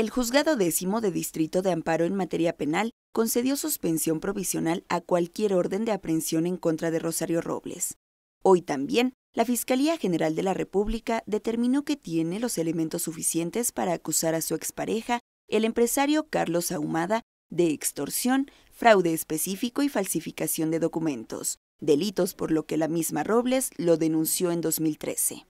El juzgado décimo de Distrito de Amparo en materia penal concedió suspensión provisional a cualquier orden de aprehensión en contra de Rosario Robles. Hoy también, la Fiscalía General de la República determinó que tiene los elementos suficientes para acusar a su expareja, el empresario Carlos Ahumada, de extorsión, fraude específico y falsificación de documentos, delitos por lo que la misma Robles lo denunció en 2013.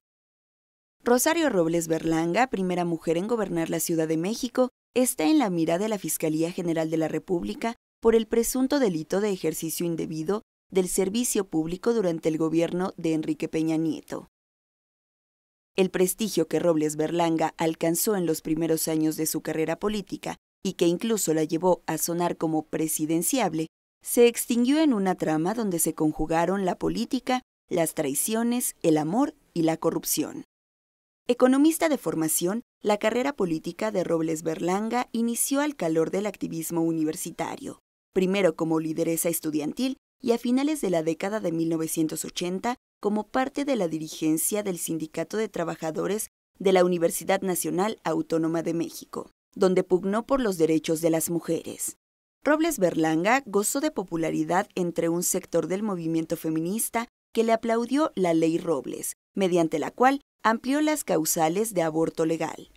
Rosario Robles Berlanga, primera mujer en gobernar la Ciudad de México, está en la mira de la Fiscalía General de la República por el presunto delito de ejercicio indebido del servicio público durante el gobierno de Enrique Peña Nieto. El prestigio que Robles Berlanga alcanzó en los primeros años de su carrera política y que incluso la llevó a sonar como presidenciable, se extinguió en una trama donde se conjugaron la política, las traiciones, el amor y la corrupción. Economista de formación, la carrera política de Robles Berlanga inició al calor del activismo universitario, primero como lideresa estudiantil y a finales de la década de 1980 como parte de la dirigencia del Sindicato de Trabajadores de la Universidad Nacional Autónoma de México, donde pugnó por los derechos de las mujeres. Robles Berlanga gozó de popularidad entre un sector del movimiento feminista que le aplaudió la ley Robles, mediante la cual amplió las causales de aborto legal.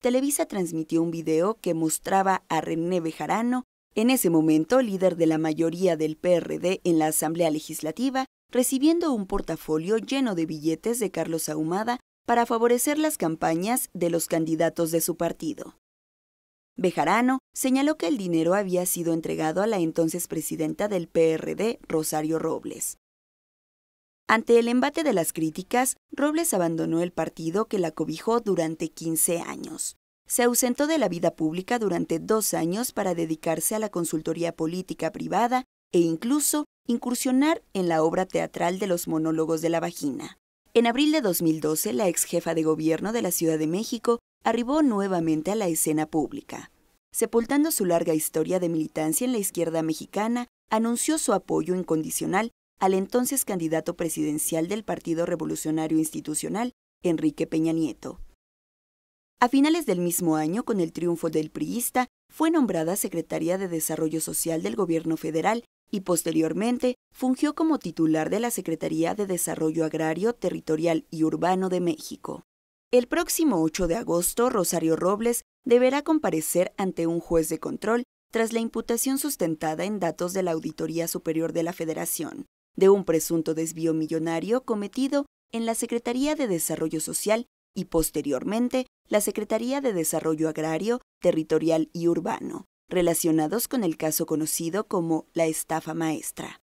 Televisa transmitió un video que mostraba a René Bejarano, en ese momento líder de la mayoría del PRD en la Asamblea Legislativa, recibiendo un portafolio lleno de billetes de Carlos Ahumada para favorecer las campañas de los candidatos de su partido. Bejarano señaló que el dinero había sido entregado a la entonces presidenta del PRD, Rosario Robles. Ante el embate de las críticas, Robles abandonó el partido que la cobijó durante 15 años. Se ausentó de la vida pública durante dos años para dedicarse a la consultoría política privada e incluso incursionar en la obra teatral de los monólogos de la vagina. En abril de 2012, la ex jefa de gobierno de la Ciudad de México arribó nuevamente a la escena pública. Sepultando su larga historia de militancia en la izquierda mexicana, anunció su apoyo incondicional al entonces candidato presidencial del Partido Revolucionario Institucional, Enrique Peña Nieto. A finales del mismo año, con el triunfo del priista, fue nombrada secretaria de Desarrollo Social del Gobierno Federal y posteriormente fungió como titular de la Secretaría de Desarrollo Agrario, Territorial y Urbano de México. El próximo 8 de agosto, Rosario Robles deberá comparecer ante un juez de control tras la imputación sustentada en datos de la Auditoría Superior de la Federación, de un presunto desvío millonario cometido en la Secretaría de Desarrollo Social y posteriormente la Secretaría de Desarrollo Agrario, Territorial y Urbano, relacionados con el caso conocido como la estafa maestra.